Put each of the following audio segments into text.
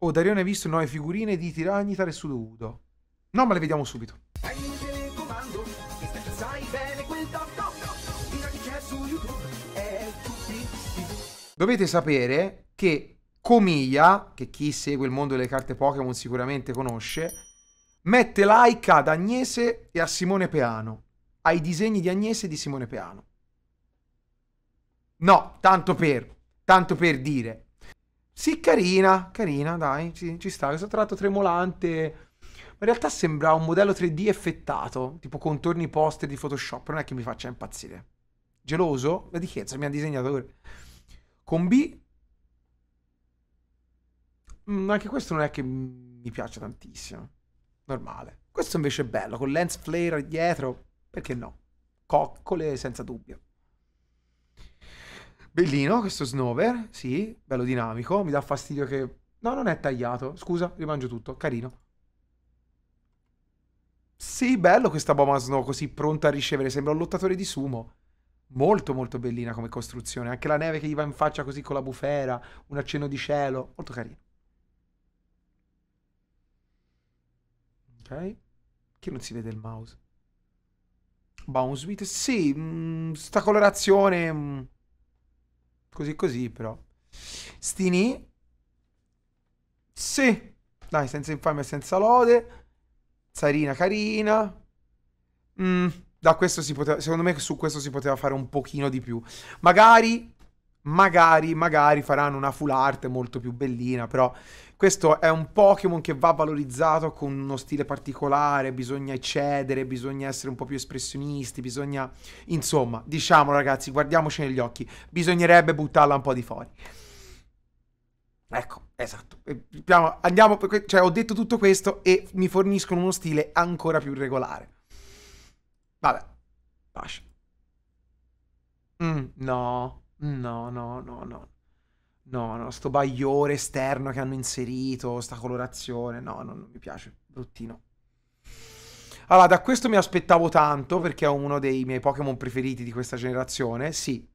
Oh, Darione ha visto nuove figurine di Tiragnitar e Sudoudo. No, ma le vediamo subito. Dovete sapere che Comiglia, che chi segue il mondo delle carte Pokémon sicuramente conosce, mette like ad Agnese e a Simone Peano, ai disegni di Agnese e di Simone Peano. No, tanto per, tanto per dire, sì, carina, carina, dai, ci, ci sta. Questo tratto tremolante... Ma in realtà sembra un modello 3D effettato, tipo contorni poster di Photoshop, non è che mi faccia impazzire. Geloso? La di che? Mi ha disegnato... Con B mm, anche questo non è che mi piace tantissimo. Normale. Questo invece è bello, con lens flare dietro, perché no? Coccole senza dubbio. Bellino questo snowber, sì, bello dinamico, mi dà fastidio che... No, non è tagliato, scusa, rimangio tutto, carino. Sì, bello questa bomba snow così pronta a ricevere, sembra un lottatore di sumo. Molto molto bellina come costruzione, anche la neve che gli va in faccia così con la bufera, un accenno di cielo, molto carino. Ok, che non si vede il mouse. Bounce Sweet, sì, mh, mm, sta colorazione... Mh mm, Così così però. Stini. Sì. Dai, senza infamia e senza lode. Sarina carina. Mm, da questo si poteva, secondo me su questo si poteva fare un pochino di più. Magari, magari, magari faranno una full art molto più bellina, però questo è un Pokémon che va valorizzato con uno stile particolare, bisogna eccedere, bisogna essere un po' più espressionisti, bisogna... Insomma, diciamolo ragazzi, guardiamoci negli occhi, bisognerebbe buttarla un po' di fuori. Ecco, esatto. Andiamo, cioè ho detto tutto questo e mi forniscono uno stile ancora più regolare. Vabbè, lascia. Mm, no, no, no, no, no. No, no, sto bagliore esterno che hanno inserito, sta colorazione, no, no non mi piace, bruttino. Allora, da questo mi aspettavo tanto perché è uno dei miei Pokémon preferiti di questa generazione, sì,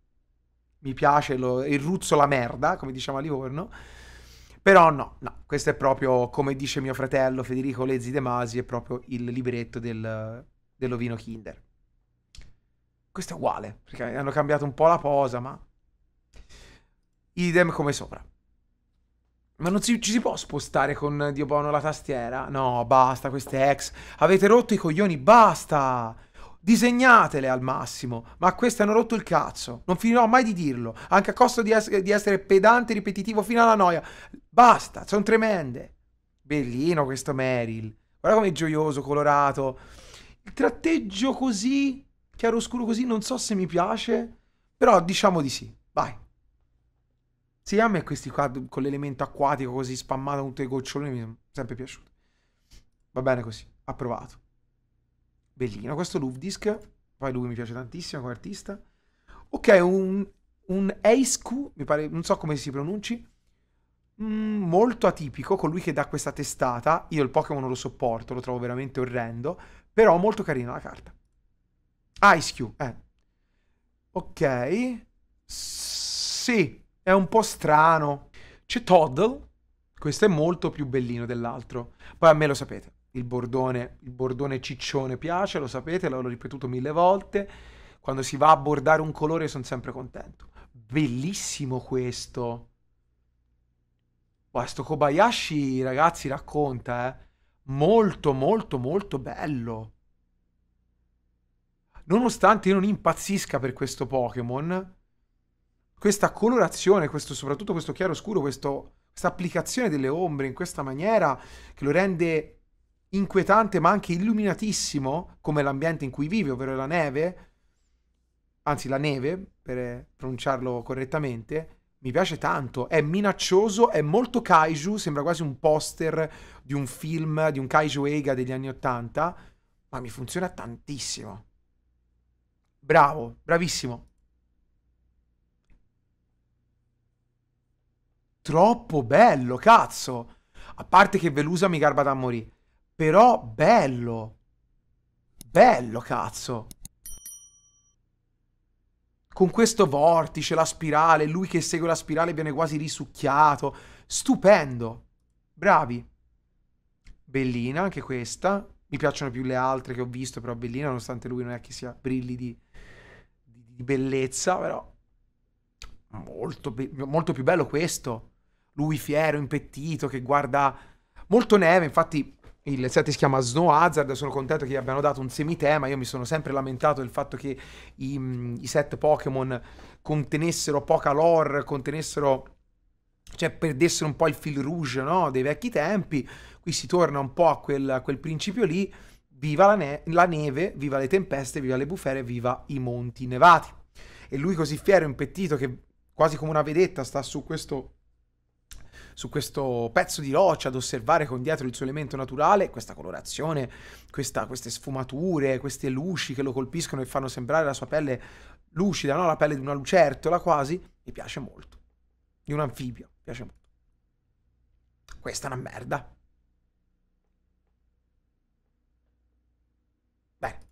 mi piace lo, il ruzzo la merda, come diciamo a Livorno, però no, no, questo è proprio, come dice mio fratello Federico Lezzi De Masi, è proprio il libretto del, dell'ovino Kinder. Questo è uguale, perché hanno cambiato un po' la posa, ma idem come sopra. Ma non si, ci si può spostare con Dio Bono la tastiera? No, basta queste ex. Avete rotto i coglioni, basta! Disegnatele al massimo, ma queste hanno rotto il cazzo. Non finirò mai di dirlo, anche a costo di, es- di essere pedante e ripetitivo fino alla noia. Basta, sono tremende. Bellino questo Meryl. Guarda com'è gioioso, colorato. Il tratteggio così, chiaroscuro così, non so se mi piace, però diciamo di sì. Vai. Sì, a me questi qua con l'elemento acquatico così spammato con tutti i goccioloni mi sono sempre piaciuti. Va bene così, approvato. Bellino, questo Luvdisk, poi lui mi piace tantissimo come artista. Ok, un, un Ace mi pare, non so come si pronunci, mm, molto atipico, colui che dà questa testata. Io il Pokémon non lo sopporto, lo trovo veramente orrendo, però molto carina la carta. Ice Cube, eh. Ok. Sì, è un po' strano. C'è Toddle, questo è molto più bellino dell'altro. Poi a me lo sapete, il bordone, il bordone ciccione piace, lo sapete, l'ho ripetuto mille volte. Quando si va a bordare un colore sono sempre contento. Bellissimo questo. Questo Kobayashi, ragazzi, racconta, eh. Molto, molto, molto bello. Nonostante io non impazzisca per questo Pokémon, questa colorazione, questo, soprattutto questo chiaro scuro, questa applicazione delle ombre in questa maniera che lo rende inquietante ma anche illuminatissimo come l'ambiente in cui vive, ovvero la neve, anzi la neve per eh, pronunciarlo correttamente, mi piace tanto, è minaccioso, è molto kaiju, sembra quasi un poster di un film, di un kaiju Eiga degli anni Ottanta, ma mi funziona tantissimo. Bravo, bravissimo. troppo bello, cazzo. A parte che Velusa mi garba da morire. Però bello. Bello, cazzo. Con questo vortice, la spirale, lui che segue la spirale viene quasi risucchiato. Stupendo. Bravi. Bellina, anche questa. Mi piacciono più le altre che ho visto, però bellina, nonostante lui non è che sia brilli di, di bellezza, però molto, molto più bello questo lui fiero, impettito, che guarda molto neve, infatti il set si chiama Snow Hazard, sono contento che gli abbiano dato un semitema, io mi sono sempre lamentato del fatto che i, mm, i set Pokémon contenessero poca lore, contenessero cioè perdessero un po' il fil rouge no? dei vecchi tempi, qui si torna un po' a quel, a quel principio lì, viva la, ne- la, neve, viva le tempeste, viva le bufere, viva i monti nevati. E lui così fiero, impettito, che quasi come una vedetta sta su questo su questo pezzo di roccia ad osservare con dietro il suo elemento naturale, questa colorazione, questa, queste sfumature, queste luci che lo colpiscono e fanno sembrare la sua pelle lucida, no? la pelle di una lucertola quasi, mi piace molto. Di un anfibio, mi piace molto. Questa è una merda. Bene.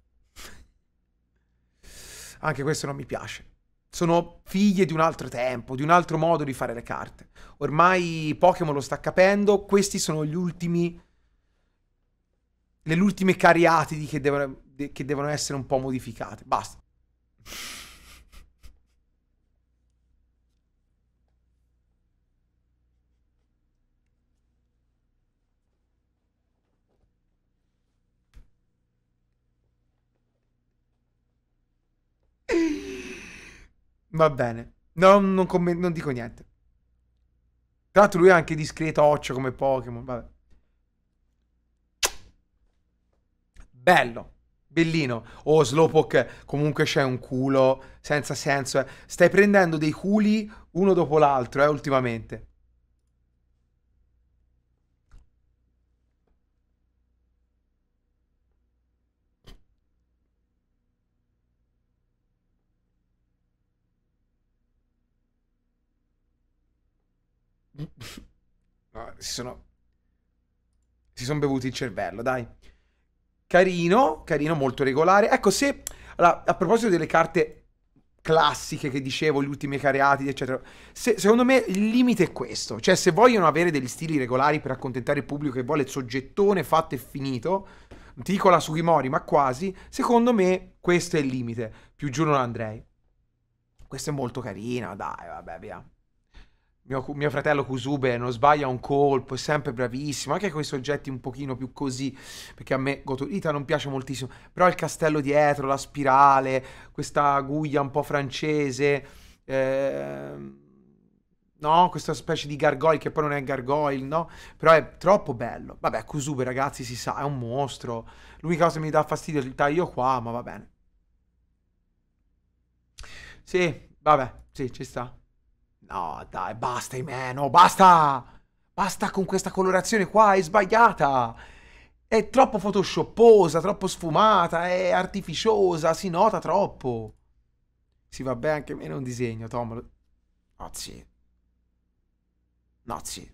Anche questo non mi piace sono figlie di un altro tempo, di un altro modo di fare le carte. Ormai Pokémon lo sta capendo, questi sono gli ultimi le ultime cariatidi che devono, che devono essere un po' modificate. Basta. Va bene. No, non, comment- non dico niente. Tra l'altro lui è anche discretoccio come Pokémon, vabbè. Bello. Bellino. Oh, Slowpoke, comunque c'è un culo senza senso. Eh. Stai prendendo dei culi uno dopo l'altro, eh, ultimamente. si sono... Si sono bevuti il cervello, dai. Carino, carino, molto regolare. Ecco, se... Allora, a proposito delle carte classiche che dicevo, gli ultimi cariati, eccetera. Se, secondo me il limite è questo, cioè se vogliono avere degli stili regolari per accontentare il pubblico che vuole il soggettone fatto e finito, non ti dico la Sugimori, ma quasi, secondo me questo è il limite, più giù non andrei. Questa è molto carina, dai, vabbè, via. Mio, mio, fratello Kusube non sbaglia un colpo, è sempre bravissimo, anche con i soggetti un pochino più così, perché a me Gotorita non piace moltissimo, però il castello dietro, la spirale, questa guglia un po' francese, eh, no, questa specie di gargoyle che poi non è gargoyle, no, però è troppo bello. Vabbè, Kusube ragazzi si sa, è un mostro, l'unica cosa che mi dà fastidio è il taglio qua, ma va bene. Sì, vabbè, sì, ci sta. No, dai, basta Imeno, basta! Basta con questa colorazione qua, è sbagliata! È troppo photoshopposa, troppo sfumata, è artificiosa, si nota troppo. Sì, vabbè, anche meno un disegno, Tom. Nozzi. Nozzi.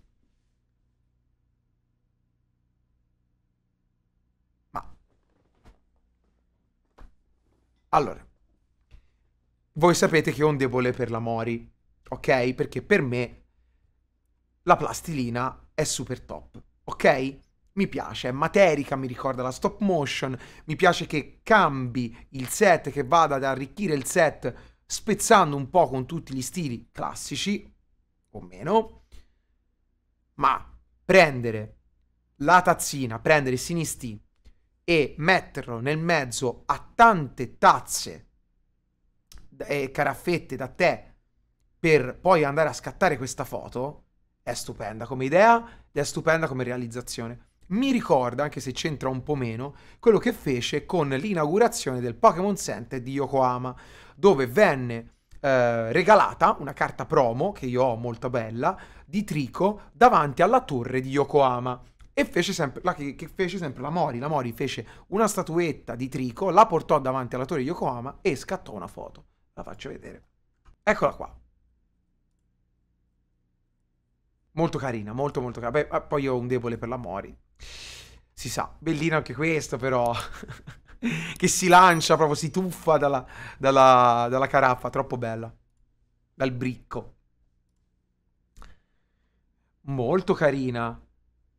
Ma. Allora. Voi sapete che ho un debole per la Mori ok? Perché per me la plastilina è super top, ok? Mi piace, è materica, mi ricorda la stop motion, mi piace che cambi il set, che vada ad arricchire il set spezzando un po' con tutti gli stili classici, o meno, ma prendere la tazzina, prendere Sinistì e metterlo nel mezzo a tante tazze e eh, caraffette da tè per poi andare a scattare questa foto è stupenda come idea ed è stupenda come realizzazione. Mi ricorda, anche se c'entra un po' meno, quello che fece con l'inaugurazione del Pokémon Center di Yokohama, dove venne eh, regalata una carta promo, che io ho molto bella, di Trico davanti alla torre di Yokohama. E fece sempre, la, che, che fece sempre la Mori. La Mori fece una statuetta di Trico, la portò davanti alla torre di Yokohama e scattò una foto. La faccio vedere. Eccola qua. Molto carina, molto molto carina. Beh, ah, poi ho un debole per la Mori. Si sa, bellino anche questo però. che si lancia proprio, si tuffa dalla, dalla, dalla caraffa, troppo bella. Dal bricco. Molto carina.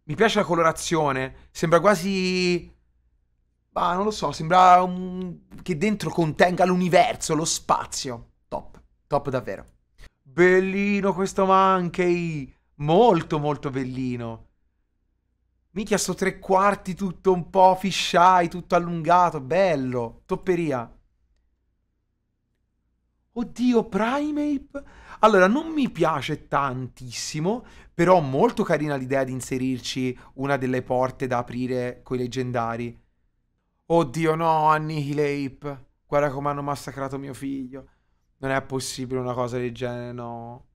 Mi piace la colorazione. Sembra quasi... Bah, non lo so, sembra un... che dentro contenga l'universo, lo spazio. Top, top davvero. Bellino questo Mankey molto molto bellino. Minchia, sto tre quarti tutto un po' fisheye, tutto allungato, bello, topperia. Oddio, Primeape? Allora, non mi piace tantissimo, però molto carina l'idea di inserirci una delle porte da aprire con i leggendari. Oddio no, Annihilape, guarda come hanno massacrato mio figlio. Non è possibile una cosa del genere, no.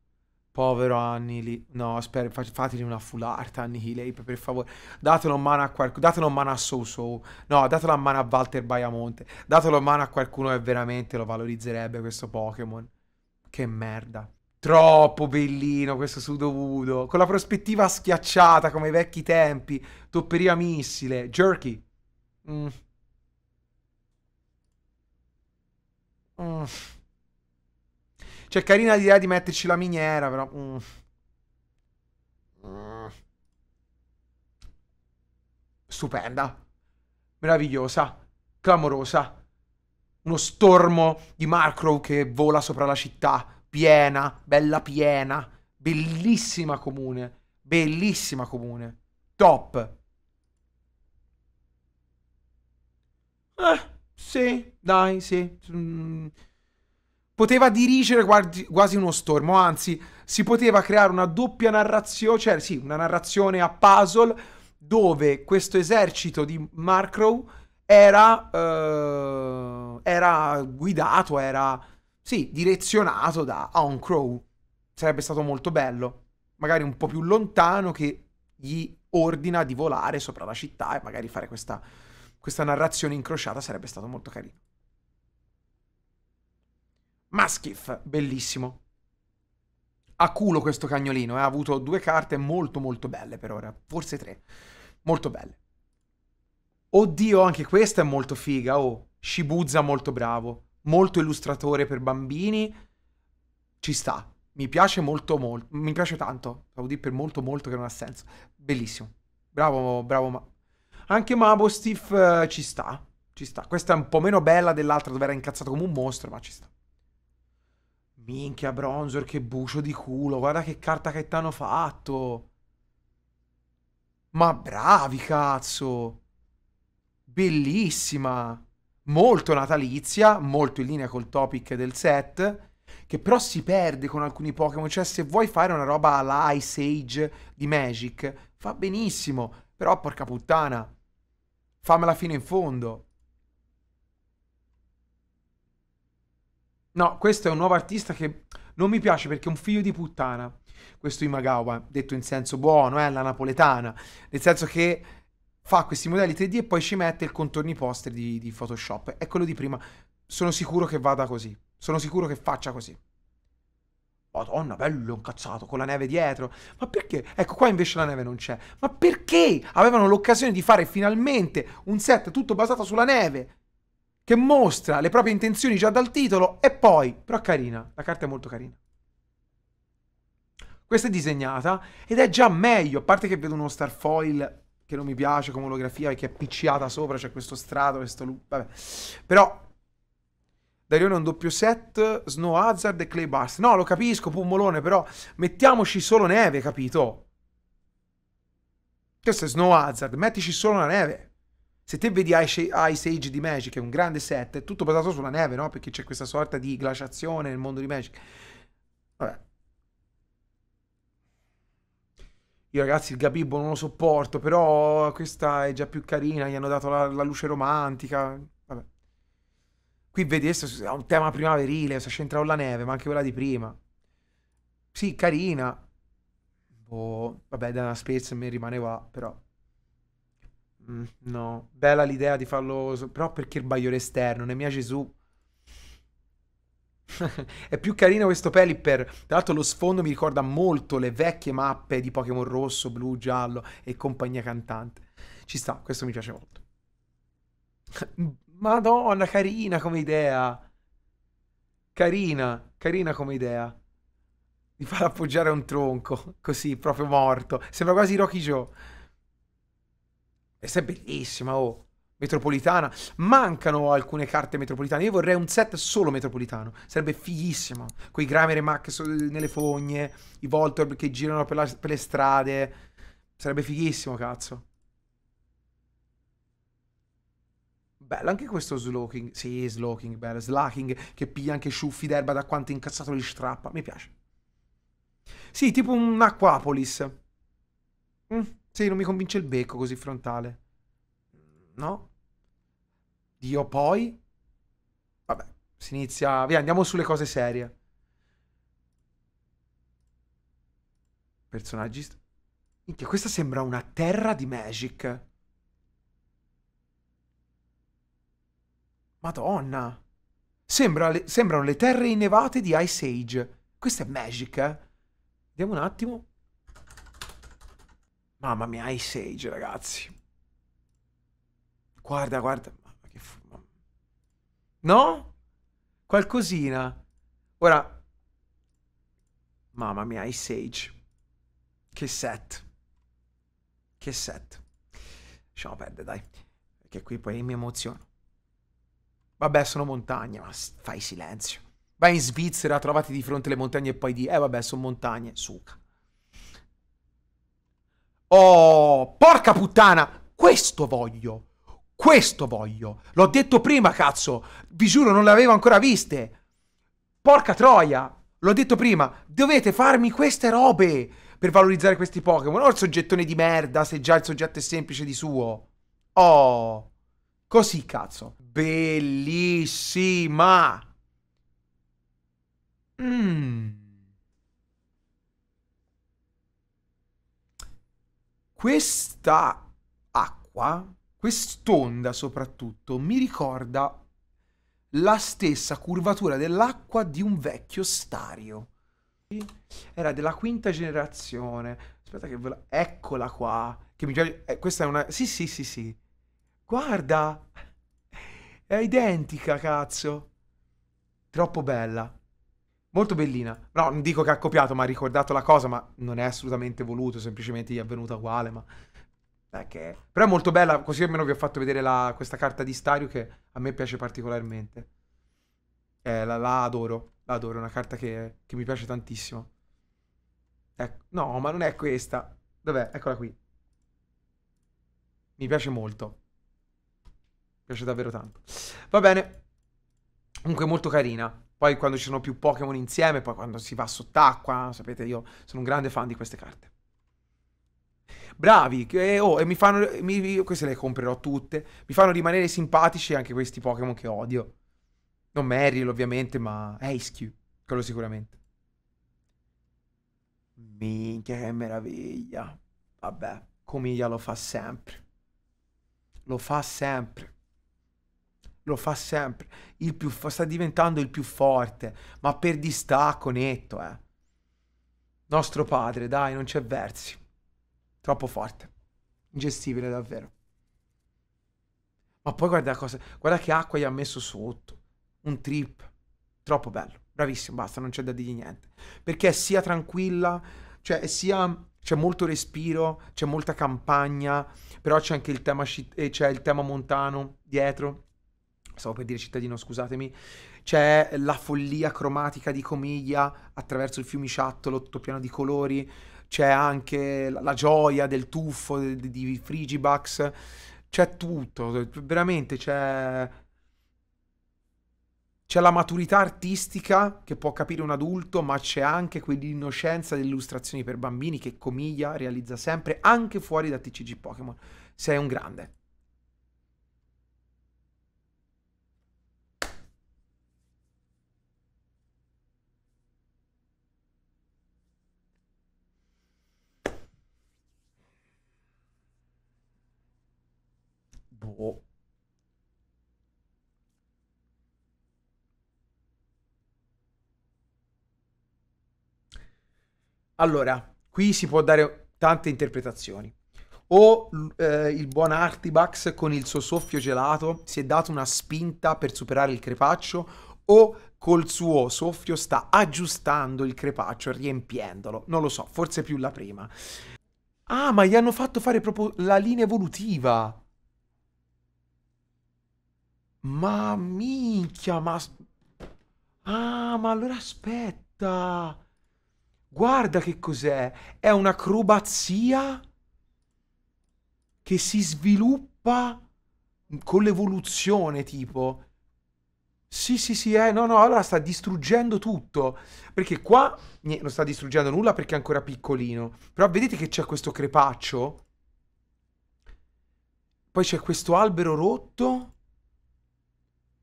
Povero Annili. No, spero, fateli una fularta, Annihilate, per favore. Datelo in mano a qualcuno. Datelo in mano a So-So. No, datelo in mano a Walter Baiamonte. Datelo in mano a qualcuno che veramente lo valorizzerebbe questo Pokémon. Che merda. Troppo bellino questo Sudovudo. Con la prospettiva schiacciata come i vecchi tempi. Topperia missile. Jerky. Mmm. Mm. mm. Cioè, carina l'idea di metterci la miniera, però... Mm. mm. Stupenda. Meravigliosa. Clamorosa. Uno stormo di Markrow che vola sopra la città. Piena, bella piena. Bellissima comune. Bellissima comune. Top. Eh, sì, dai, sì. Mm poteva dirigere quasi uno stormo, anzi si poteva creare una doppia narrazione, cioè sì, una narrazione a puzzle dove questo esercito di Markrow era, eh, era guidato, era sì, direzionato da Aon Crow. Sarebbe stato molto bello, magari un po' più lontano che gli ordina di volare sopra la città e magari fare questa, questa narrazione incrociata sarebbe stato molto carino. Maskiff, bellissimo. A culo questo cagnolino, eh? ha avuto due carte molto molto belle per ora, forse tre. Molto belle. Oddio, anche questa è molto figa, oh. Shibuzza molto bravo, molto illustratore per bambini. Ci sta. Mi piace molto molto, mi piace tanto. devo dire per molto molto che non ha senso. Bellissimo. Bravo, bravo. Ma... Anche Mabo uh, ci sta. Ci sta. Questa è un po' meno bella dell'altra dove era incazzato come un mostro, ma ci sta. Minchia, Bronzer, che bucio di culo. Guarda che carta che t'hanno fatto. Ma bravi, cazzo. Bellissima. Molto natalizia, molto in linea col topic del set. Che però si perde con alcuni Pokémon. Cioè, se vuoi fare una roba alla Ice Age di Magic, fa benissimo. Però, porca puttana, fammela fino in fondo. No, questo è un nuovo artista che non mi piace perché è un figlio di puttana. Questo Imagawa, detto in senso buono, eh, la napoletana. Nel senso che fa questi modelli 3D e poi ci mette il contorno poster di, di Photoshop. È quello di prima. Sono sicuro che vada così. Sono sicuro che faccia così. Madonna, bello incazzato, con la neve dietro. Ma perché? Ecco, qua invece la neve non c'è. Ma perché avevano l'occasione di fare finalmente un set tutto basato sulla neve? che mostra le proprie intenzioni già dal titolo e poi, però è carina, la carta è molto carina. Questa è disegnata ed è già meglio, a parte che vedo uno star foil che non mi piace come olografia e che è appicciata sopra, c'è cioè questo strato, questo loop, vabbè. Però Darione è un doppio set, Snow Hazard e Clay Burst. No, lo capisco, Pummolone, però mettiamoci solo neve, capito? Questo è Snow Hazard, mettici solo la neve se te vedi Ice, Age di Magic, è un grande set, è tutto basato sulla neve, no? Perché c'è questa sorta di glaciazione nel mondo di Magic. Vabbè. Io ragazzi il Gabibbo non lo sopporto, però questa è già più carina, gli hanno dato la, la luce romantica. Vabbè. Qui vedi, adesso è un tema primaverile, sta c'entrando la neve, ma anche quella di prima. Sì, carina. Boh, vabbè, da una spezza mi rimaneva, però... Mm, no, bella l'idea di farlo, però perché il bagliore esterno? Nemia Gesù. è più carino questo Pelipper. Tra l'altro lo sfondo mi ricorda molto le vecchie mappe di Pokémon rosso, blu, giallo e compagnia cantante. Ci sta, questo mi piace molto. Madonna, carina come idea. Carina, carina come idea. Di far appoggiare a un tronco, così, proprio morto. Sembra quasi Rocky Joe. Questa è bellissima, oh. Metropolitana. Mancano alcune carte metropolitane. Io vorrei un set solo metropolitano. Sarebbe fighissimo. Quei Gramer e Mac nelle fogne, i Voltorb che girano per, la, per le strade. Sarebbe fighissimo, cazzo. Bello anche questo Slowking. Sì, Slowking, bello. Slacking che piglia anche ciuffi d'erba da quanto incazzato li strappa. Mi piace. Sì, tipo un Aquapolis. Mm. Sì, non mi convince il becco così frontale. No? Dio poi? Vabbè, si inizia... Via, andiamo sulle cose serie. Personaggi... Minchia, questa sembra una terra di Magic. Madonna. Sembra le... Sembrano le terre innevate di Ice Age. Questa è Magic, eh? Vediamo un attimo. Mamma mia, Ice Age, ragazzi. Guarda, guarda. Mamma che fu... No? Qualcosina. Ora... Mamma mia, Ice Age. Che set. Che set. Lasciamo perdere, dai. Perché qui poi mi emoziono. Vabbè, sono montagne, ma fai silenzio. Vai in Svizzera, trovati di fronte le montagne e poi di... Eh vabbè, sono montagne, suca. Oh, porca puttana! Questo voglio! Questo voglio! L'ho detto prima, cazzo! Vi giuro, non le avevo ancora viste! Porca troia! L'ho detto prima, dovete farmi queste robe per valorizzare questi Pokémon. O il soggettone di merda, se già il soggetto è semplice di suo. Oh, così cazzo. Bellissima. Mmm. Questa acqua, quest'onda soprattutto, mi ricorda la stessa curvatura dell'acqua di un vecchio stario. Era della quinta generazione. Aspetta che ve la... Eccola qua. Che mi... Eh, questa è una... Sì, sì, sì, sì. Guarda! È identica, cazzo. Troppo bella. Molto bellina. No, non dico che ha copiato, ma ha ricordato la cosa, ma non è assolutamente voluto, semplicemente gli è venuta uguale, ma... Okay. Però è molto bella, così almeno vi ho fatto vedere la... questa carta di Stario che a me piace particolarmente. Eh, la, la, adoro, la adoro, è una carta che, che mi piace tantissimo. Ecco. No, ma non è questa. Dov'è? Eccola qui. Mi piace molto. Mi piace davvero tanto. Va bene. Comunque molto carina poi quando ci sono più Pokémon insieme, poi quando si va sott'acqua, sapete, io sono un grande fan di queste carte. Bravi, eh, oh, e mi fanno, mi, queste le comprerò tutte, mi fanno rimanere simpatici anche questi Pokémon che odio. Non Meryl ovviamente, ma Aiskew, quello sicuramente. Minchia che meraviglia. Vabbè, Comiglia lo fa sempre. Lo fa sempre lo fa sempre, il più, sta diventando il più forte, ma per distacco netto, eh. Nostro padre, dai, non c'è versi. Troppo forte. Ingestibile davvero. Ma poi guarda cosa, guarda che acqua gli ha messo sotto. Un trip. Troppo bello. Bravissimo, basta, non c'è da dirgli niente. Perché è sia tranquilla, cioè sia c'è molto respiro, c'è molta campagna, però c'è anche il tema, eh, il tema montano dietro stavo per dire cittadino, scusatemi, c'è la follia cromatica di Comiglia attraverso il fiumiciattolo, tutto pieno di colori, c'è anche la, la gioia del tuffo di, di Frigibax, c'è tutto, veramente c'è... C'è la maturità artistica che può capire un adulto, ma c'è anche quell'innocenza delle illustrazioni per bambini che Comiglia realizza sempre, anche fuori da TCG Pokémon. Sei un grande. Allora, qui si può dare tante interpretazioni. O eh, il buon Artibax con il suo soffio gelato si è dato una spinta per superare il crepaccio, o col suo soffio sta aggiustando il crepaccio, riempiendolo. Non lo so, forse più la prima. Ah, ma gli hanno fatto fare proprio la linea evolutiva. Ma minchia, ma... Ah, ma allora aspetta. Guarda che cos'è! È un'acrobazia che si sviluppa con l'evoluzione, tipo. Sì, sì, sì, eh, no, no, allora sta distruggendo tutto. Perché qua non sta distruggendo nulla perché è ancora piccolino. Però vedete che c'è questo crepaccio. Poi c'è questo albero rotto.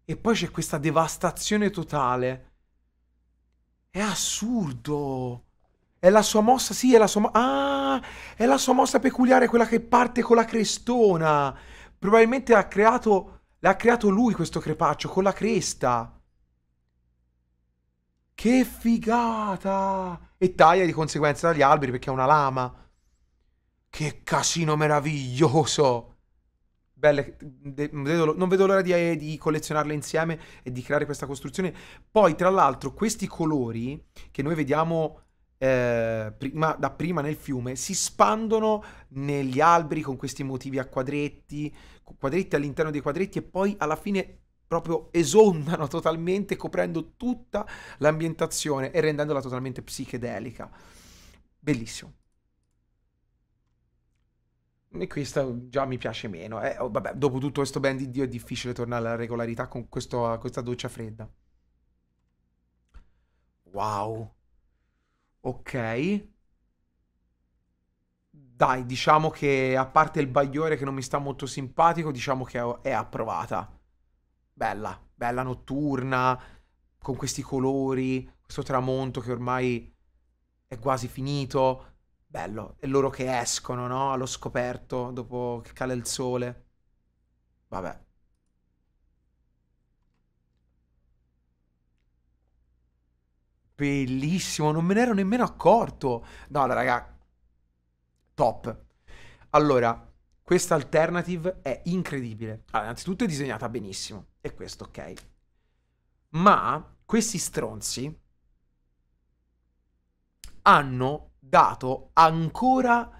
E poi c'è questa devastazione totale. È assurdo. È la sua mossa, sì, è la sua mossa. Ah, è la sua mossa peculiare, quella che parte con la crestona. Probabilmente ha creato, l'ha creato lui questo crepaccio, con la cresta. Che figata! E taglia di conseguenza dagli alberi perché è una lama. Che casino meraviglioso! Belle, non vedo l'ora di, eh, di, collezionarle insieme e di creare questa costruzione. Poi, tra l'altro, questi colori che noi vediamo eh, prima, da prima nel fiume si spandono negli alberi con questi motivi a quadretti, quadretti all'interno dei quadretti e poi alla fine proprio esondano totalmente coprendo tutta l'ambientazione e rendendola totalmente psichedelica. Bellissimo. E questa già mi piace meno. Eh. Oh, vabbè, dopo tutto questo ben di Dio è difficile tornare alla regolarità con questo, questa doccia fredda. Wow. Ok. Dai, diciamo che a parte il bagliore che non mi sta molto simpatico, diciamo che è approvata. Bella, bella notturna, con questi colori, questo tramonto che ormai è quasi finito. Bello, e loro che escono, no? Allo scoperto, dopo che cade il sole. Vabbè. bellissimo, non me ne ero nemmeno accorto. No, raga, top. Allora, questa alternative è incredibile. Allora, innanzitutto è disegnata benissimo, e questo ok. Ma questi stronzi hanno dato ancora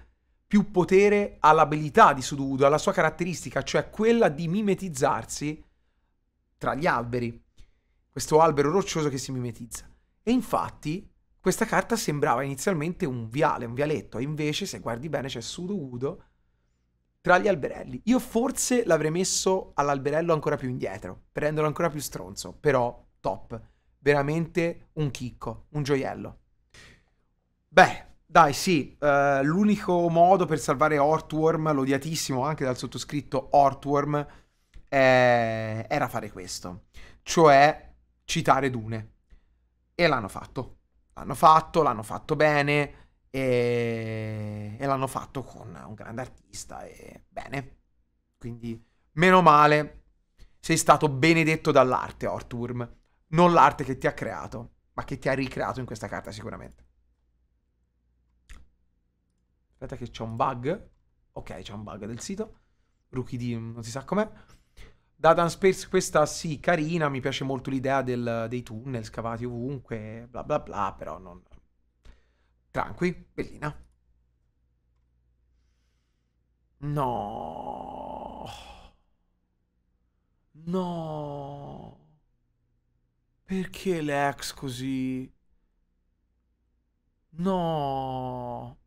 più potere all'abilità di Sududo, alla sua caratteristica, cioè quella di mimetizzarsi tra gli alberi. Questo albero roccioso che si mimetizza. E infatti questa carta sembrava inizialmente un viale, un vialetto, e invece se guardi bene c'è Sudo Udo tra gli alberelli. Io forse l'avrei messo all'alberello ancora più indietro, per renderlo ancora più stronzo, però top, veramente un chicco, un gioiello. Beh, dai, sì, uh, l'unico modo per salvare Ortworm, l'odiatissimo anche dal sottoscritto Ortworm, eh, era fare questo, cioè citare Dune. E l'hanno fatto. L'hanno fatto, l'hanno fatto bene e, e l'hanno fatto con un grande artista e bene. Quindi, meno male, sei stato benedetto dall'arte, Ortworm. Non l'arte che ti ha creato, ma che ti ha ricreato in questa carta sicuramente. Aspetta che c'è un bug. Ok, c'è un bug del sito. Rookie di non si sa com'è. Data Space questa sì, carina, mi piace molto l'idea del, dei tunnel scavati ovunque, bla bla bla, però non... Tranqui, bellina. No. No. Perché l'ex così? No.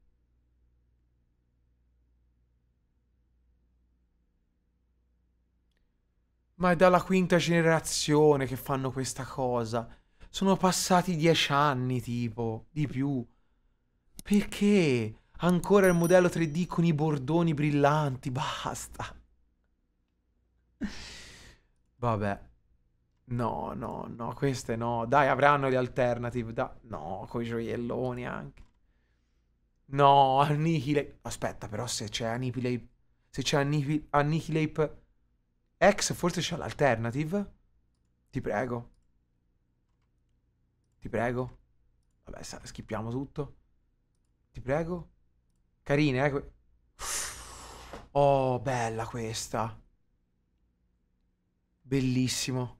Ma è dalla quinta generazione che fanno questa cosa. Sono passati dieci anni, tipo, di più. Perché? Ancora il modello 3D con i bordoni brillanti, basta. Vabbè. No, no, no, queste no. Dai, avranno le alternative. Da... No, i gioielloni anche. No, Annihilate. Aspetta, però se c'è Annihilate... Se c'è Annihilate X forse c'è l'alternative. Ti prego. Ti prego. Vabbè, schippiamo tutto. Ti prego. Carine, eh. Oh, bella questa. Bellissimo.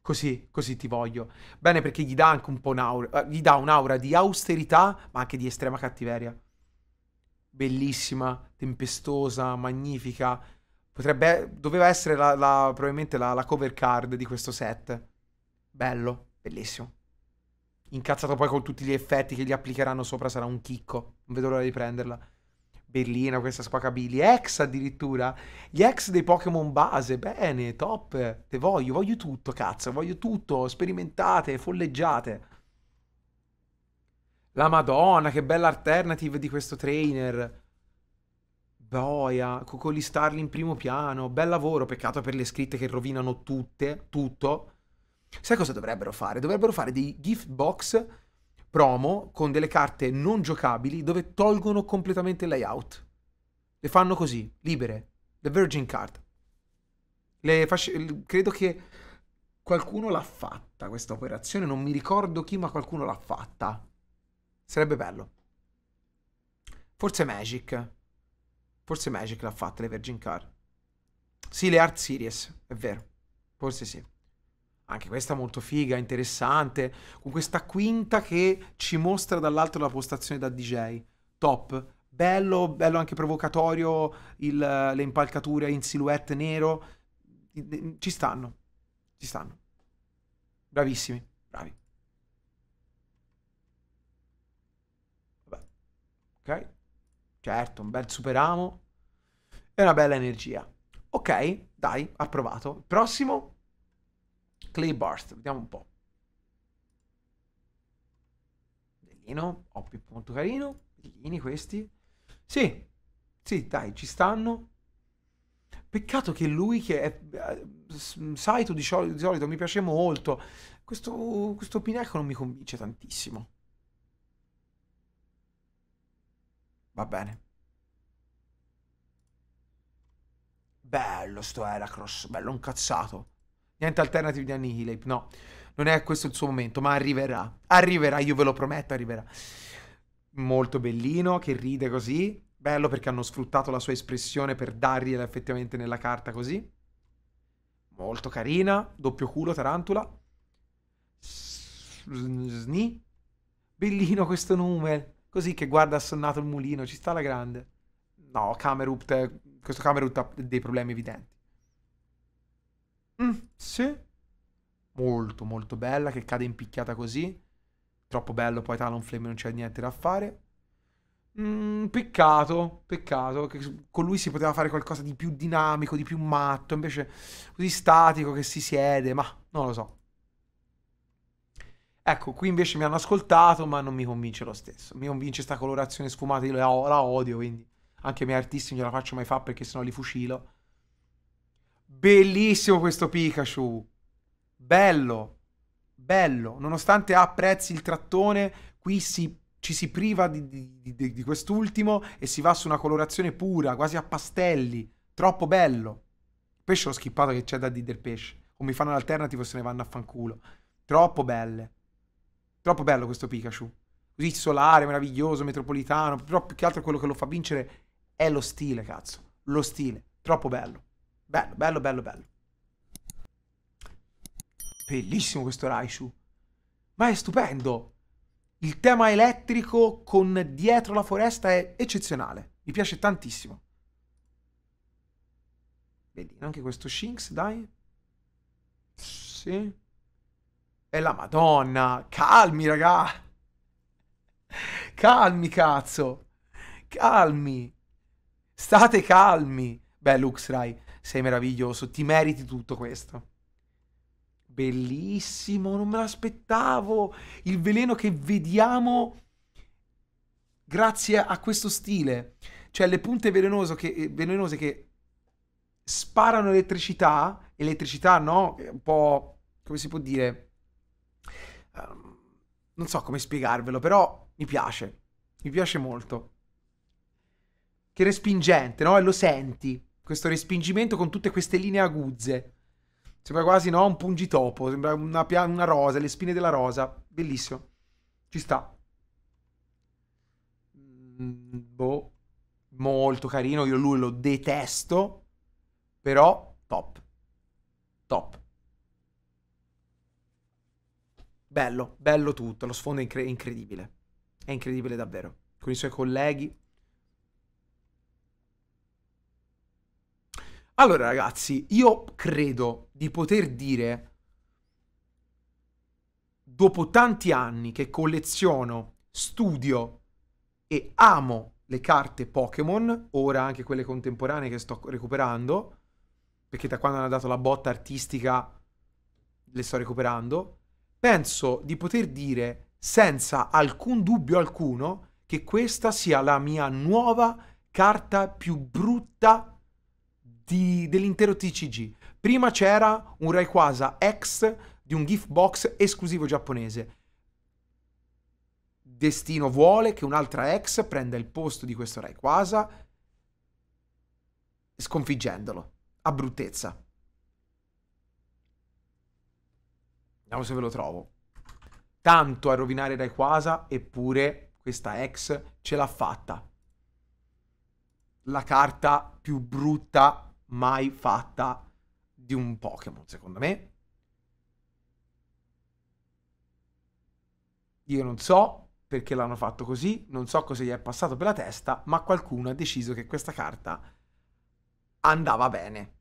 Così, così ti voglio. Bene perché gli dà anche un po' un'aura. Eh, gli dà un'aura di austerità, ma anche di estrema cattiveria. Bellissima, tempestosa, magnifica Potrebbe, doveva essere la, la, probabilmente la, la, cover card di questo set. Bello, bellissimo. Incazzato poi con tutti gli effetti che gli applicheranno sopra sarà un chicco. Non vedo l'ora di prenderla. Bellina questa squacabili. Ex addirittura. Gli ex dei Pokémon base. Bene, top. Te voglio, voglio tutto, cazzo. Voglio tutto. Sperimentate, folleggiate. La madonna, che bella alternative di questo trainer boia, con gli Starli in primo piano, bel lavoro, peccato per le scritte che rovinano tutte, tutto. Sai cosa dovrebbero fare? Dovrebbero fare dei gift box promo con delle carte non giocabili dove tolgono completamente il layout. Le fanno così, libere, The Virgin Card. Le fasce, credo che qualcuno l'ha fatta questa operazione, non mi ricordo chi, ma qualcuno l'ha fatta. Sarebbe bello. Forse Magic. Forse Magic l'ha fatta, le Virgin Car. Sì, le Art Series, è vero. Forse sì. Anche questa molto figa, interessante, con questa quinta che ci mostra dall'alto la postazione da DJ. Top. Bello, bello anche provocatorio, il, le impalcature in silhouette nero. Ci stanno, ci stanno. Bravissimi, bravi. Vabbè. Ok. Certo, un bel superamo e una bella energia. Ok, dai, approvato. Prossimo, Clay Barst, vediamo un po'. Bellino, hobby molto carino, bellini questi. Sì, sì, dai, ci stanno. Peccato che lui, che è eh, Saito di, solito, di solito mi piace molto, questo, questo Pinecco non mi convince tantissimo. Va bene. Bello sto Heracross, bello incazzato. Niente alternative di Annihilate, no. Non è questo il suo momento, ma arriverà. Arriverà, io ve lo prometto, arriverà. Molto bellino, che ride così. Bello perché hanno sfruttato la sua espressione per dargliela effettivamente nella carta così. Molto carina, doppio culo, tarantula. Sni. Bellino questo nome. Così che guarda assonnato il mulino, ci sta la grande. No, Camerupt, questo Camerupt ha dei problemi evidenti. Mm, sì. Molto, molto bella, che cade in picchiata così. Troppo bello, poi Talonflame non c'è niente da fare. Mm, peccato, peccato, che con lui si poteva fare qualcosa di più dinamico, di più matto, invece così statico che si siede, ma non lo so. Ecco, qui invece mi hanno ascoltato, ma non mi convince lo stesso. Mi convince questa colorazione sfumata, io la, la odio, quindi anche i miei artisti non gliela faccio mai fa perché sennò li fucilo. Bellissimo questo Pikachu. Bello. Bello. Nonostante apprezzi il trattone, qui si, ci si priva di, di, di, di quest'ultimo e si va su una colorazione pura, quasi a pastelli. Troppo bello. Il pesce l'ho schippato che c'è da dire del pesce. O mi fanno l'alternativa o se ne vanno a fanculo. Troppo belle. Troppo bello questo Pikachu. Così solare, meraviglioso, metropolitano. Però più che altro quello che lo fa vincere è lo stile, cazzo. Lo stile. Troppo bello. Bello, bello, bello, bello. Bellissimo questo Raichu. Ma è stupendo. Il tema elettrico con dietro la foresta è eccezionale. Mi piace tantissimo. Vedi, anche questo Shinx, dai. Sì. E la madonna, calmi raga. Calmi cazzo. Calmi. State calmi. Beh Lux, dai, sei meraviglioso, ti meriti tutto questo. Bellissimo, non me l'aspettavo. Il veleno che vediamo grazie a questo stile. Cioè le punte che, eh, velenose che sparano elettricità, elettricità no, un po' come si può dire, Ehm, non so come spiegarvelo, però mi piace. Mi piace molto. Che respingente, no? E lo senti. Questo respingimento con tutte queste linee aguzze. Sembra quasi, no? Un pungitopo. Sembra una, pia- una rosa, le spine della rosa. Bellissimo. Ci sta. Mm, boh. Molto carino. Io lui lo detesto. Però, top. Top. Bello, bello tutto, lo sfondo è incre- incredibile. È incredibile davvero. Con i suoi colleghi. Allora ragazzi, io credo di poter dire, dopo tanti anni che colleziono, studio e amo le carte Pokémon, ora anche quelle contemporanee che sto recuperando, perché da quando hanno dato la botta artistica le sto recuperando, penso di poter dire senza alcun dubbio alcuno che questa sia la mia nuova carta più brutta di, dell'intero TCG. Prima c'era un Rayquaza X di un gift box esclusivo giapponese. Destino vuole che un'altra ex prenda il posto di questo Rayquaza sconfiggendolo a bruttezza. Vediamo se ve lo trovo. Tanto a rovinare Rayquaza, eppure questa ex ce l'ha fatta. La carta più brutta mai fatta di un Pokémon, secondo me. Io non so perché l'hanno fatto così, non so cosa gli è passato per la testa, ma qualcuno ha deciso che questa carta andava bene.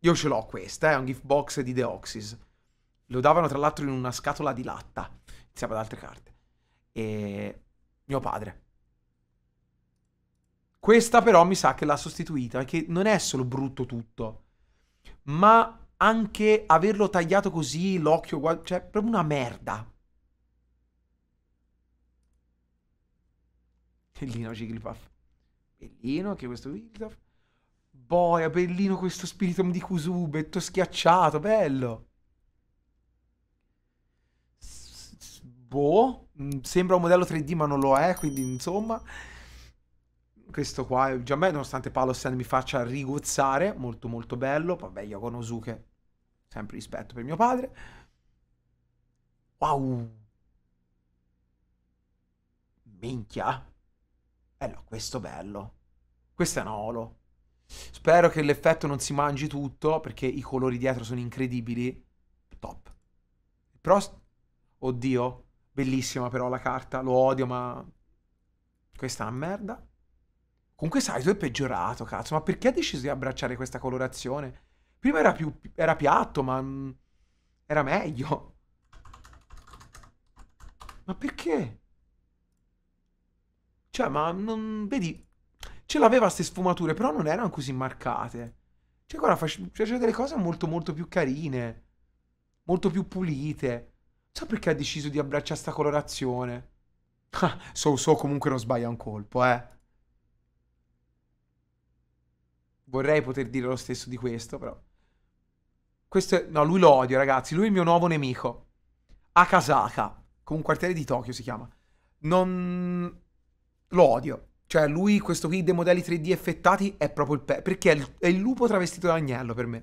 Io ce l'ho questa, è un gift box di Deoxys. Lo davano tra l'altro in una scatola di latta, insieme ad altre carte. E mio padre. Questa però mi sa che l'ha sostituita, perché non è solo brutto tutto, ma anche averlo tagliato così, l'occhio, cioè proprio una merda. Bellino Jigglypuff. Bellino anche questo Jigglypuff. Boia, bellino questo Spiritum di Kusubetto schiacciato, bello. boh, mm, sembra un modello 3D ma non lo è, quindi insomma questo qua, già a me nonostante Palo Sand mi faccia rigozzare, molto molto bello, vabbè Yagono Suke, sempre rispetto per mio padre. Wow! Minchia! Eh no, questo bello. Questo è un olo. Spero che l'effetto non si mangi tutto, perché i colori dietro sono incredibili. Top. Però... Oddio. Bellissima però la carta, lo odio, ma questa è una merda. Comunque Saito è peggiorato, cazzo, ma perché ha deciso di abbracciare questa colorazione? Prima era, più, era piatto, ma mm, era meglio. Ma perché? Cioè, ma non... Vedi, ce l'aveva queste sfumature, però non erano così marcate. Cioè, guarda, faceva delle cose molto, molto più carine. Molto più pulite. So perché ha deciso di abbracciare sta colorazione. Ah, so so comunque non sbaglia un colpo, eh. Vorrei poter dire lo stesso di questo, però. Questo è... No, lui lo odio, ragazzi. Lui è il mio nuovo nemico. Akasaka. Con un quartiere di Tokyo si chiama. Non... Lo odio. Cioè, lui, questo qui dei modelli 3D effettati, è proprio il pe... Perché è il, è il lupo travestito da agnello per me.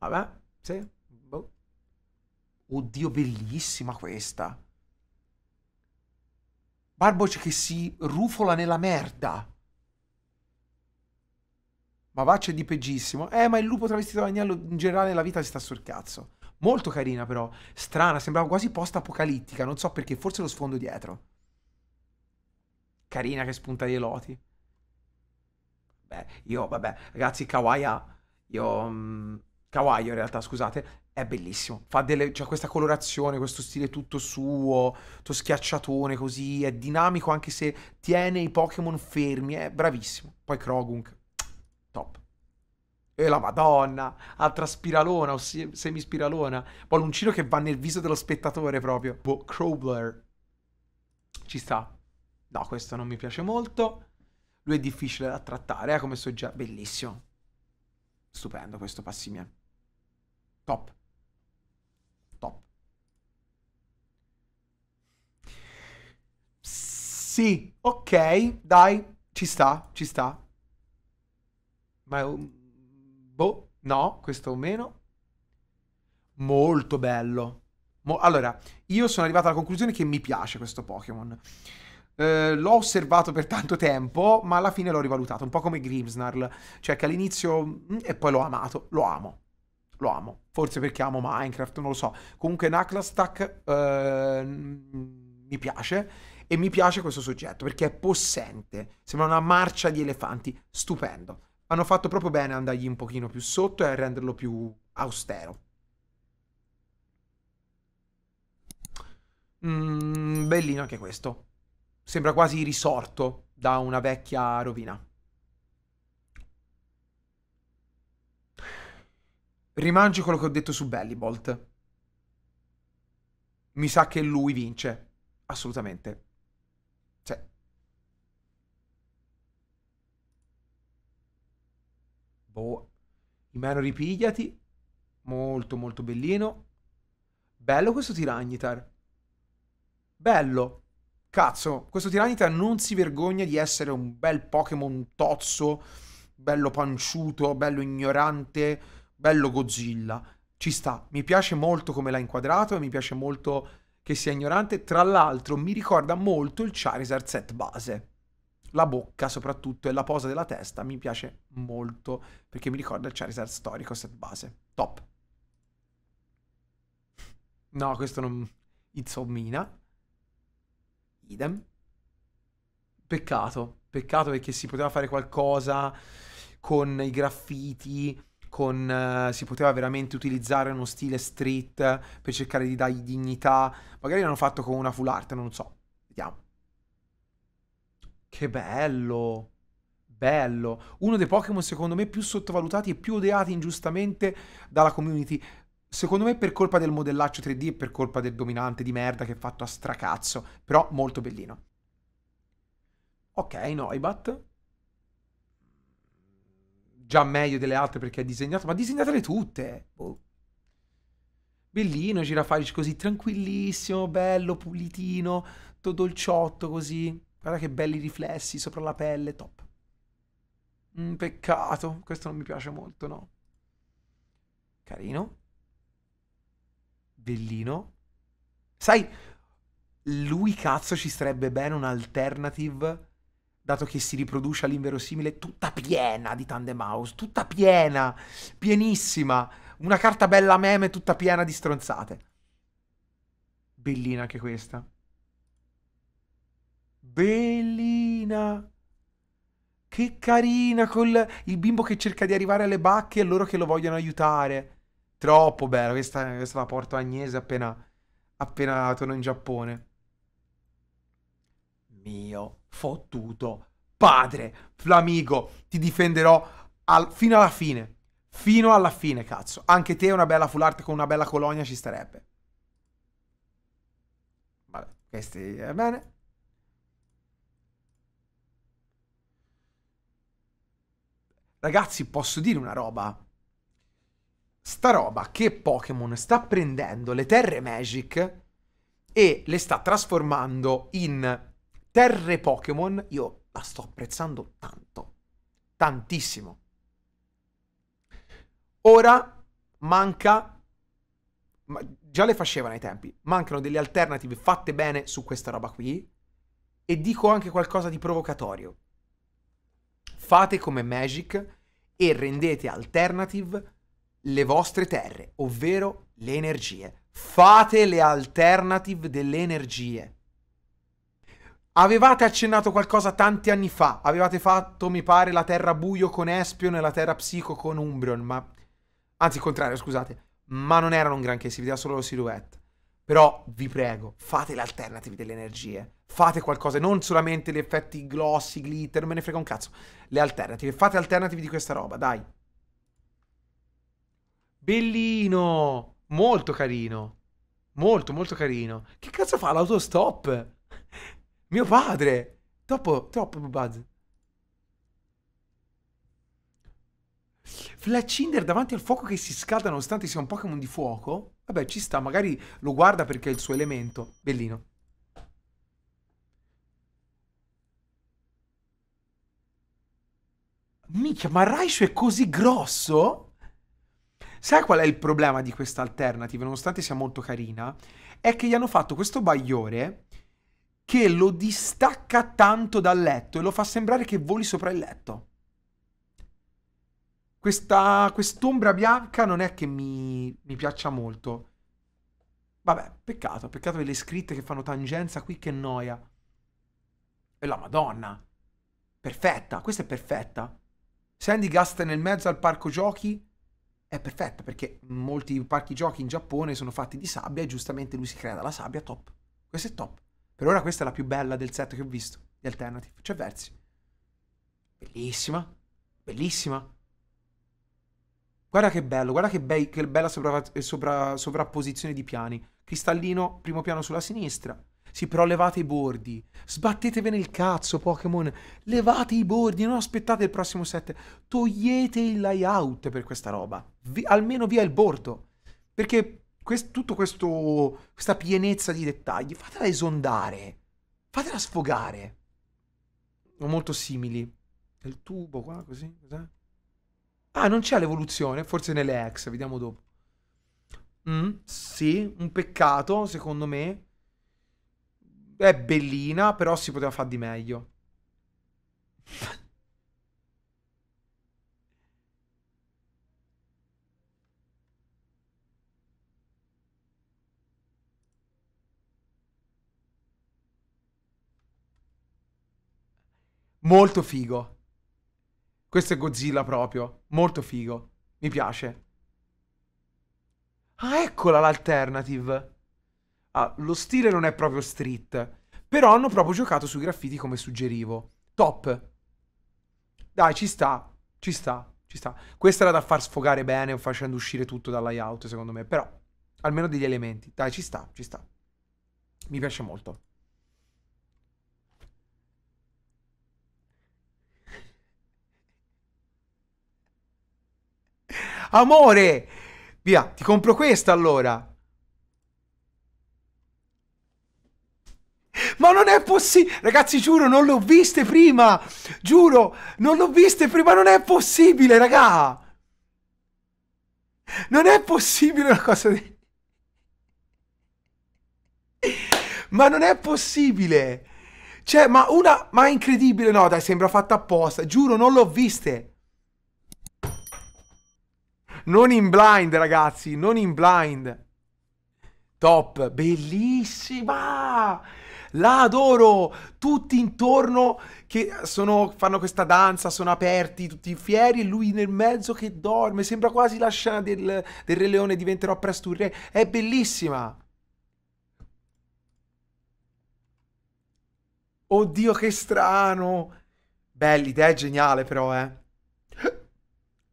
Vabbè, sì. Oddio, bellissima questa. Barboc che si rufola nella merda. Mavaccia è di peggissimo. Eh, ma il lupo travestito da agnello in generale nella vita si sta sul cazzo. Molto carina però. Strana, sembrava quasi post-apocalittica. Non so perché, forse lo sfondo dietro. Carina che spunta gli eloti. Beh, io, vabbè, ragazzi, Kawaii, ha... io... Um, mm, kawaii in realtà, scusate, è bellissimo. Fa delle, cioè, questa colorazione, questo stile tutto suo, tutto schiacciatone così. È dinamico anche se tiene i Pokémon fermi. È bravissimo. Poi Krogunk. Top. E la madonna. Altra spiralona o semispiralona. Poi che va nel viso dello spettatore proprio. Boh, Crowbler. Ci sta. No, questo non mi piace molto. Lui è difficile da trattare, eh, come so già. Bellissimo. Stupendo questo Passimian. Top. Sì, ok, dai, ci sta, ci sta. Ma boh, no, questo meno. Molto bello. Mo allora, io sono arrivato alla conclusione che mi piace questo Pokémon. Eh, l'ho osservato per tanto tempo, ma alla fine l'ho rivalutato, un po' come Grimmsnarl, cioè che all'inizio mm, e poi l'ho amato, lo amo. Lo amo, forse perché amo Minecraft, non lo so. Comunque Knucklastack eh, mm, mi piace e mi piace questo soggetto perché è possente, sembra una marcia di elefanti, stupendo. Hanno fatto proprio bene a andargli un pochino più sotto e a renderlo più austero. Mm, bellino anche questo. Sembra quasi risorto da una vecchia rovina. Rimangi quello che ho detto su Bellybolt. Mi sa che lui vince. Assolutamente. Oh, in mano ripigliati. Molto, molto bellino. Bello questo Tiragnitar. Bello. Cazzo, questo Tiranitar non si vergogna di essere un bel Pokémon tozzo, bello panciuto, bello ignorante, bello Godzilla. Ci sta, mi piace molto come l'ha inquadrato e mi piace molto che sia ignorante. Tra l'altro mi ricorda molto il Charizard set base la bocca soprattutto e la posa della testa mi piace molto perché mi ricorda il Charizard storico set base. Top. No, questo non... Itzomina. Idem. Peccato. Peccato perché si poteva fare qualcosa con i graffiti, con, uh, si poteva veramente utilizzare uno stile street per cercare di dargli dignità. Magari l'hanno fatto con una full art, non so. Vediamo. Che bello! Bello! Uno dei Pokémon secondo me più sottovalutati e più odiati ingiustamente dalla community. Secondo me per colpa del modellaccio 3D e per colpa del dominante di merda che è fatto a stracazzo, però molto bellino. Ok, Noibat. Già meglio delle altre perché è disegnato, ma disegnatele tutte! Oh. Bellino, girafarici così, tranquillissimo, bello, pulitino, tutto dolciotto così. Guarda che belli riflessi sopra la pelle, top. Mm, peccato, questo non mi piace molto, no. Carino. Bellino. Sai, lui cazzo ci starebbe bene un'alternative, dato che si riproduce all'inverosimile, tutta piena di Tandem House, tutta piena, pienissima. Una carta bella meme tutta piena di stronzate. Bellina anche questa. Bellina. Che carina con il bimbo che cerca di arrivare alle bacche e loro che lo vogliono aiutare. Troppo bella, questa, questa la porto a Agnese appena, appena torno in Giappone. Mio fottuto padre, Flamigo, ti difenderò al, fino alla fine. Fino alla fine, cazzo. Anche te una bella full art con una bella colonia ci starebbe. Vabbè, questi va eh, bene. Ragazzi, posso dire una roba? Sta roba che Pokémon sta prendendo le terre Magic e le sta trasformando in terre Pokémon, io la sto apprezzando tanto, tantissimo. Ora manca, ma già le facevano ai tempi, mancano delle alternative fatte bene su questa roba qui e dico anche qualcosa di provocatorio. Fate come Magic e rendete alternative le vostre terre, ovvero le energie. Fate le alternative delle energie. Avevate accennato qualcosa tanti anni fa, avevate fatto, mi pare, la terra buio con Espion e la terra psico con Umbreon, ma... Anzi, il contrario, scusate. Ma non erano un granché, si vedeva solo la silhouette. Però vi prego, fate l'alternative delle energie. Fate qualcosa, non solamente gli effetti glossy, glitter, me ne frega un cazzo. Le alternative, fate alternative di questa roba, dai. Bellino! Molto carino. Molto, molto carino. Che cazzo fa l'autostop? Mio padre! Troppo, troppo, Buzz. Flacinder davanti al fuoco che si scalda nonostante sia un Pokémon di fuoco. Vabbè, ci sta, magari lo guarda perché è il suo elemento. Bellino. Minchia, ma Raichu è così grosso? Sai qual è il problema di questa alternative, nonostante sia molto carina? È che gli hanno fatto questo bagliore che lo distacca tanto dal letto e lo fa sembrare che voli sopra il letto. Questa quest'ombra bianca non è che mi, mi piaccia molto. Vabbè, peccato, peccato delle scritte che fanno tangenza qui, che noia. E la madonna. Perfetta, questa è perfetta. Sandy Gast nel mezzo al parco giochi è perfetta perché molti parchi giochi in Giappone sono fatti di sabbia e giustamente lui si crea dalla sabbia, top. Questa è top. Per ora questa è la più bella del set che ho visto, di Alternative. C'è Versi. Bellissima, bellissima. Guarda che bello, guarda che, bei, che bella sopra, sopra, sovrapposizione di piani. Cristallino, primo piano sulla sinistra. Sì, però levate i bordi. Sbattetevene il cazzo, Pokémon. Levate i bordi, non aspettate il prossimo set. Togliete il layout per questa roba. Vi, almeno via il bordo. Perché quest, tutta questa pienezza di dettagli, fatela esondare. Fatela sfogare. Sono molto simili. Il tubo qua, così, cos'è? Ah, non c'è l'evoluzione, forse nelle ex, vediamo dopo. Mm, sì, un peccato, secondo me. È bellina, però si poteva fare di meglio. Molto figo. Questo è Godzilla proprio. Molto figo. Mi piace. Ah, eccola l'alternative. Ah, lo stile non è proprio street. Però hanno proprio giocato sui graffiti come suggerivo. Top. Dai, ci sta. Ci sta. Ci sta. Questa era da far sfogare bene facendo uscire tutto dal layout, secondo me. Però, almeno degli elementi. Dai, ci sta. Ci sta. Mi piace molto. Amore! Via, ti compro questa allora. Ma non è possibile, ragazzi, giuro, non l'ho viste prima. Giuro, non l'ho viste prima, non è possibile, raga. Non è possibile una cosa di... Ma non è possibile. Cioè, ma una... Ma è incredibile. No, dai, sembra fatta apposta. Giuro, non l'ho viste. Non in blind, ragazzi, non in blind. Top, bellissima! La adoro! Tutti intorno che sono, fanno questa danza, sono aperti, tutti fieri, e lui nel mezzo che dorme. Sembra quasi la scena del, del Re Leone, diventerò presto un re. È bellissima! Oddio, che strano! Belli, è geniale però, eh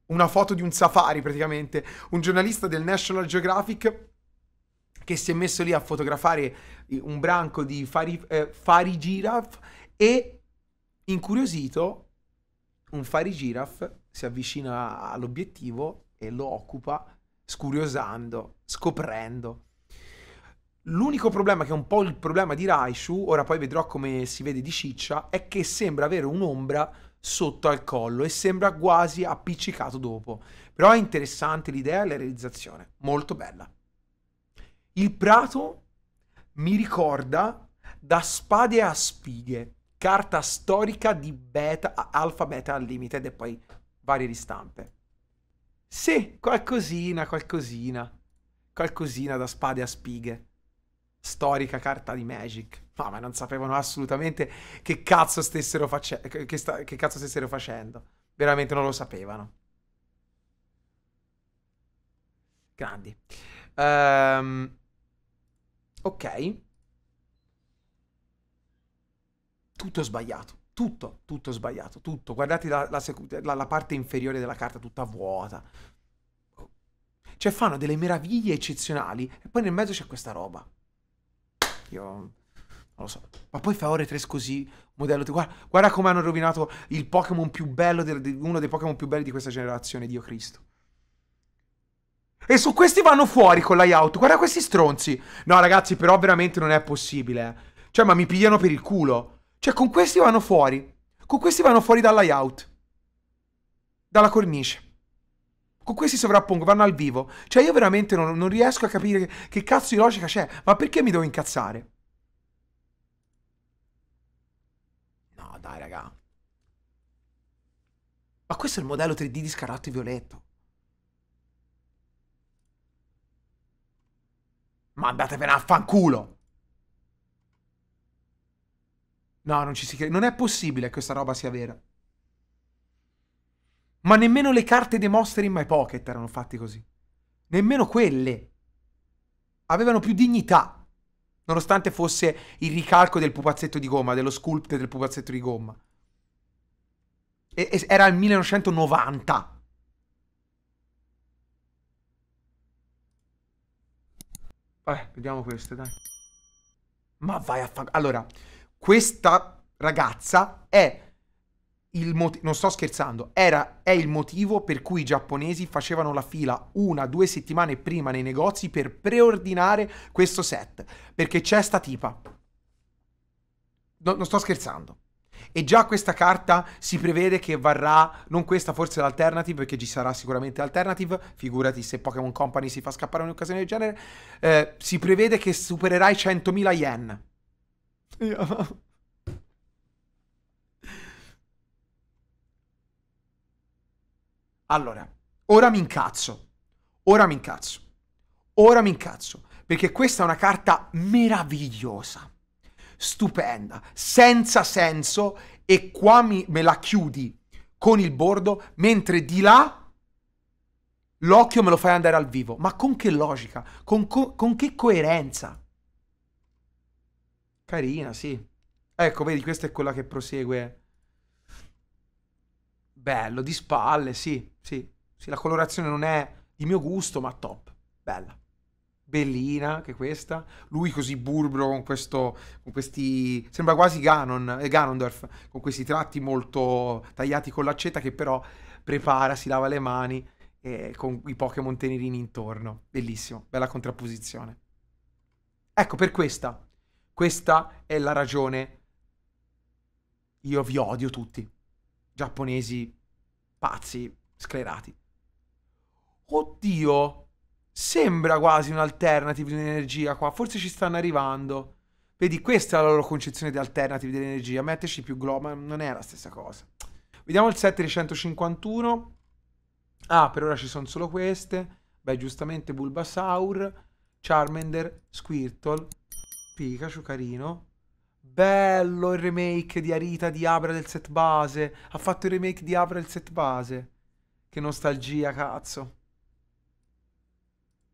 una foto di un safari praticamente, un giornalista del National Geographic che si è messo lì a fotografare un branco di fari, eh, fari giraffe e incuriosito un fari giraffe si avvicina all'obiettivo e lo occupa scuriosando, scoprendo. L'unico problema, che è un po' il problema di Raishu, ora poi vedrò come si vede di ciccia, è che sembra avere un'ombra sotto al collo e sembra quasi appiccicato dopo. Però è interessante l'idea e la realizzazione, molto bella. Il prato mi ricorda da spade a spighe, carta storica di beta, alfa, beta, unlimited e poi varie ristampe. Sì, qualcosina, qualcosina, qualcosina da spade a spighe storica carta di Magic. No, ma non sapevano assolutamente che cazzo stessero, face- che sta- che cazzo stessero facendo. Veramente non lo sapevano. Grandi. Um, ok. Tutto sbagliato. Tutto, tutto sbagliato. Tutto. Guardate la, la, secu- la, la parte inferiore della carta tutta vuota. Cioè fanno delle meraviglie eccezionali e poi nel mezzo c'è questa roba vecchio. Non lo so. Ma poi fa ore 3 così. Modello. Guarda, guarda come hanno rovinato il Pokémon più bello. Del, uno dei Pokémon più belli di questa generazione, Dio Cristo. E su questi vanno fuori con layout. Guarda questi stronzi. No, ragazzi, però veramente non è possibile. Eh. Cioè, ma mi pigliano per il culo. Cioè, con questi vanno fuori. Con questi vanno fuori dal layout. Dalla cornice con questi sovrappongo, vanno al vivo. Cioè io veramente non, non riesco a capire che, che cazzo di logica c'è. Ma perché mi devo incazzare? No, dai, raga. Ma questo è il modello 3D di Scarlatto e Violetto. Ma andatevene a fanculo! No, non ci si crede. Non è possibile che questa roba sia vera. Ma nemmeno le carte dei Monster in My Pocket erano fatte così. Nemmeno quelle. Avevano più dignità. Nonostante fosse il ricalco del pupazzetto di gomma, dello sculpt del pupazzetto di gomma. E, e era il 1990. Vabbè, vediamo queste, dai. Ma vai a fa... Allora, questa ragazza è Mot- non sto scherzando, era, è il motivo per cui i giapponesi facevano la fila una, due settimane prima nei negozi per preordinare questo set, perché c'è sta tipa. No, non sto scherzando. E già questa carta si prevede che varrà, non questa forse l'alternative, perché ci sarà sicuramente l'alternative, figurati se Pokémon Company si fa scappare un'occasione del genere, eh, si prevede che supererai 100.000 yen. Allora, ora mi incazzo. Ora mi incazzo. Ora mi incazzo. Perché questa è una carta meravigliosa, stupenda, senza senso. E qua mi, me la chiudi con il bordo, mentre di là l'occhio me lo fai andare al vivo. Ma con che logica? Con, co con che coerenza? Carina, sì. Ecco, vedi, questa è quella che prosegue Bello, di spalle, sì, sì, sì, la colorazione non è di mio gusto, ma top, bella. Bellina che questa, lui così burbro con questo, con questi, sembra quasi Ganon, eh, Ganondorf, con questi tratti molto tagliati con l'accetta che però prepara, si lava le mani eh, con i Pokémon tenerini intorno. Bellissimo, bella contrapposizione. Ecco, per questa, questa è la ragione. Io vi odio tutti giapponesi pazzi, sclerati. Oddio, sembra quasi un'alternative di energia qua, forse ci stanno arrivando. Vedi, questa è la loro concezione di alternative dell'energia, metterci più global, non è la stessa cosa. Vediamo il 7 Ah, per ora ci sono solo queste. Beh, giustamente Bulbasaur, Charmander, Squirtle, Pikachu, carino. Bello il remake di Arita di Abra del set base. Ha fatto il remake di Abra del set base. Che nostalgia, cazzo.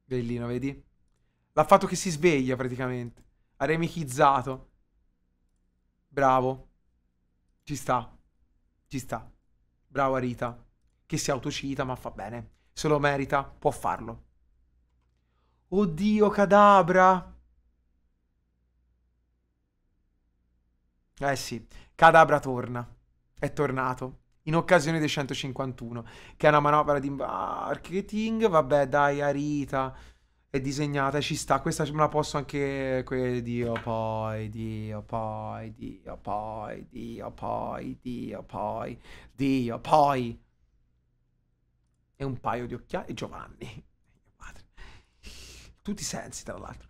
Bellino, vedi? L'ha fatto che si sveglia praticamente. Ha remichizzato. Bravo. Ci sta. Ci sta. Bravo Arita. Che si autocita, ma fa bene. Se lo merita, può farlo. Oddio, cadabra. Eh sì, Cadabra torna. È tornato. In occasione dei 151, che è una manovra di marketing. Vabbè, dai, Arita è disegnata e ci sta. Questa me la posso anche. Dio, poi, Dio, poi, Dio, poi, Dio, poi, Dio, poi, Dio, poi. E un paio di occhiali. Giovanni. Tutti i sensi, tra l'altro.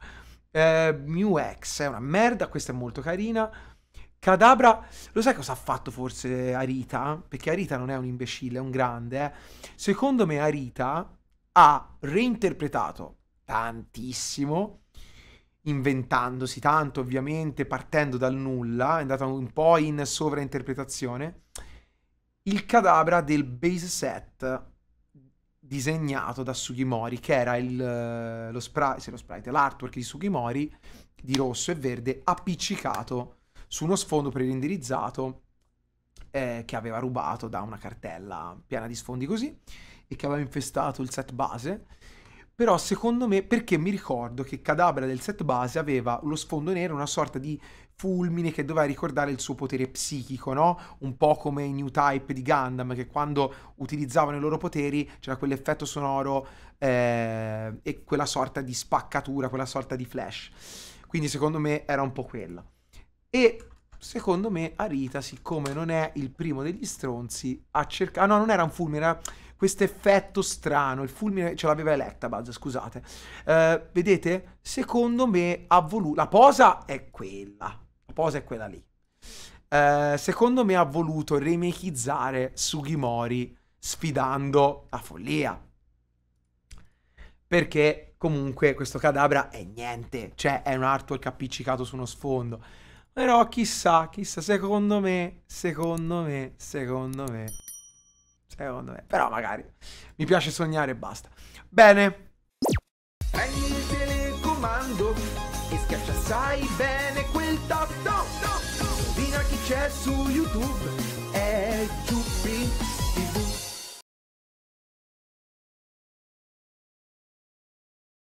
Eh, X è una merda. Questa è molto carina. Cadabra, lo sai cosa ha fatto forse Arita? Perché Arita non è un imbecille, è un grande. Eh. Secondo me Arita ha reinterpretato tantissimo, inventandosi tanto ovviamente, partendo dal nulla, è andata un po' in sovrainterpretazione, il cadabra del base set disegnato da Sugimori, che era il, eh, lo, spri- lo sprite, l'artwork di Sugimori di rosso e verde appiccicato su uno sfondo preindirizzato eh, che aveva rubato da una cartella piena di sfondi così e che aveva infestato il set base. Però secondo me, perché mi ricordo che Cadabra del set base aveva lo sfondo nero, una sorta di fulmine che doveva ricordare il suo potere psichico, no? Un po' come i New Type di Gundam, che quando utilizzavano i loro poteri c'era quell'effetto sonoro eh, e quella sorta di spaccatura, quella sorta di flash. Quindi secondo me era un po' quello. E secondo me Arita, siccome non è il primo degli stronzi, ha cercato... Ah no, non era un fulmine, era questo effetto strano. Il fulmine ce l'aveva eletta, Electabuzz, scusate. Uh, vedete? Secondo me ha voluto... La posa è quella. La posa è quella lì. Uh, secondo me ha voluto remake'izzare Sugimori sfidando la follia. Perché comunque questo cadabra è niente, cioè è un artwork appiccicato su uno sfondo. Però chissà, chissà, secondo me, secondo me, secondo me, secondo me. Però magari mi piace sognare e basta. Bene. Prendi il telecomando e schiaccia sai bene quel tasto. Vina chi c'è su YouTube è Giuppizza.